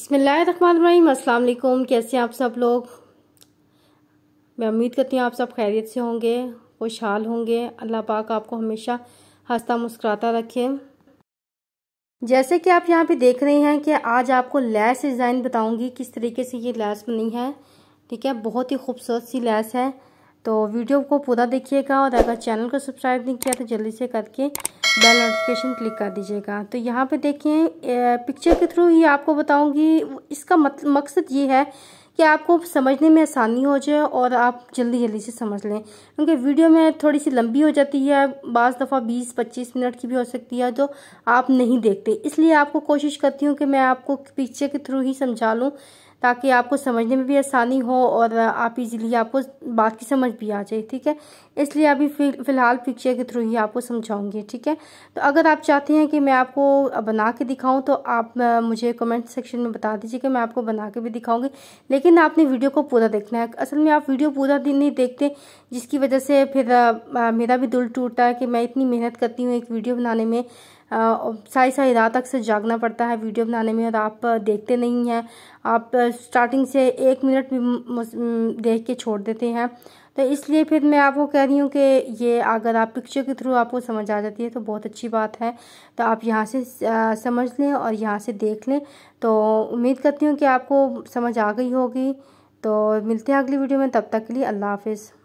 बसमीम अल्लाम कैसे हैं आप सब लोग मैं उम्मीद करती हूँ आप सब खैरियत से होंगे खुशहाल होंगे अल्लाह पाक आपको हमेशा हंसता मुस्कुराता रखे जैसे कि आप यहाँ पे देख रहे हैं कि आज आपको लैस डिज़ाइन बताऊँगी किस तरीके से ये लैस बनी है ठीक है बहुत ही खूबसूरत सी लैस है तो वीडियो को पूरा देखिएगा और अगर चैनल को सब्सक्राइब नहीं किया तो जल्दी से करके बेल नोटिफिकेशन क्लिक कर दीजिएगा तो यहाँ पे देखें पिक्चर के थ्रू ही आपको बताऊँगी इसका मत, मकसद ये है कि आपको समझने में आसानी हो जाए और आप जल्दी जल्दी से समझ लें क्योंकि वीडियो में थोड़ी सी लंबी हो जाती है बज़ दफ़ा 20-25 मिनट की भी हो सकती है जो आप नहीं देखते इसलिए आपको कोशिश करती हूँ कि मैं आपको पिक्चर के थ्रू ही समझा लूँ ताकि आपको समझने में भी आसानी हो और आप इजीली आपको बात की समझ भी आ जाए ठीक है इसलिए अभी फ़िलहाल पिक्चर के थ्रू ही आपको समझाऊंगी ठीक है तो अगर आप चाहते हैं कि मैं आपको बना के दिखाऊं तो आप मुझे कमेंट सेक्शन में बता दीजिए कि मैं आपको बना के भी दिखाऊंगी लेकिन आपने वीडियो को पूरा देखना है असल में आप वीडियो पूरा दिन नहीं देखते जिसकी वजह से फिर मेरा भी दिल टूटता है कि मैं इतनी मेहनत करती हूँ एक वीडियो बनाने में सारी सारी रात तक से जागना पड़ता है वीडियो बनाने में और आप देखते नहीं हैं आप स्टार्टिंग से एक मिनट भी देख के छोड़ देते हैं तो इसलिए फिर मैं आपको कह रही हूँ कि ये अगर आप पिक्चर के थ्रू आपको समझ आ जाती है तो बहुत अच्छी बात है तो आप यहाँ से समझ लें और यहाँ से देख लें तो उम्मीद करती हूँ कि आपको समझ आ गई होगी तो मिलते हैं अगली वीडियो में तब तक के लिए अल्लाह हाफिज़